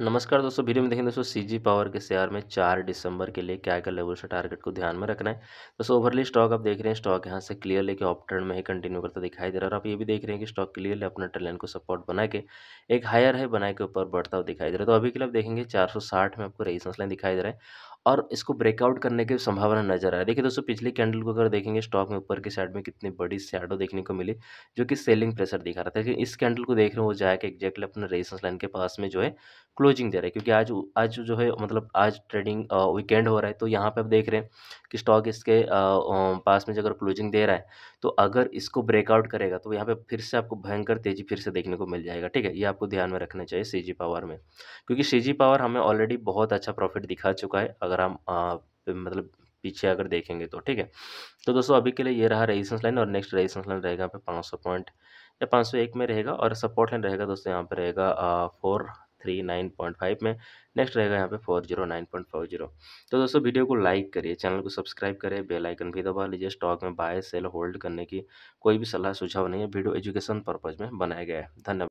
नमस्कार दोस्तों वीडियो में देखें दोस्तों सीजी पावर के शेयर में चार दिसंबर के लिए क्या क्या लेवल से टारगेट को ध्यान में रखना है दोस्तों ओवरली स्टॉक आप देख रहे हैं स्टॉक यहाँ से क्लियर लेके ऑफ ट्रेंड में ही कंटिन्यू करता दिखाई दे रहा है और आप ये भी देख रहे हैं कि स्टॉक क्लियरली अपना ट्रेन को सपोर्ट बना के एक हायर है बनाए के ऊपर बढ़ता हुआ दिखाई दे रहा है तो अभी के लिए आप देखेंगे चार में आपको रेजिस्टेंस लाइन दिखाई दे रहा है और इसको ब्रेकआउट करने की संभावना नजर आ है देखिए दोस्तों पिछले कैंडल को अगर देखेंगे स्टॉक में ऊपर की साइड में कितनी बड़ी शैडो देखने को मिली जो कि सेलिंग प्रेशर दिखा रहा था लेकिन इस कैंडल को देख रहे हैं वो जाकर एक्जैक्टली अपने रेजिस्टेंस लाइन के पास में जो है क्लोजिंग दे रहा है क्योंकि आज आज जो है मतलब आज ट्रेडिंग वीकेंड हो रहा है तो यहाँ पर आप देख रहे हैं कि स्टॉक इसके पास में जो अगर क्लोजिंग दे रहा है तो अगर इसको ब्रेकआउट करेगा तो यहाँ पर फिर से आपको भयंकर तेज़ी फिर से देखने को मिल जाएगा ठीक है ये आपको ध्यान में रखना चाहिए सी पावर में क्योंकि सी पावर हमें ऑलरेडी बहुत अच्छा प्रॉफिट दिखा चुका है अगर हम आ, मतलब पीछे अगर देखेंगे तो ठीक है तो दोस्तों अभी के लिए ये रहा रेजिस्टेंस लाइन और नेक्स्ट रेजिस्टेंस लाइन रहेगा यहाँ पे पाँच सौ पॉइंट या पाँच सौ एक में रहेगा और सपोर्ट लाइन रहेगा दोस्तों यहाँ पे रहेगा four three nine point five में नेक्स्ट रहेगा यहाँ पे four zero nine point four zero तो दोस्तों वीडियो को लाइक करिए चैनल को सब्सक्राइब करें बेल आइकन भी दबा लीजिए स्टॉक में बाय सेल होल्ड करने की कोई भी सलाह सुझाव नहीं है वीडियो एजुकेशन पर्पज़ में बनाया गया है धन्यवाद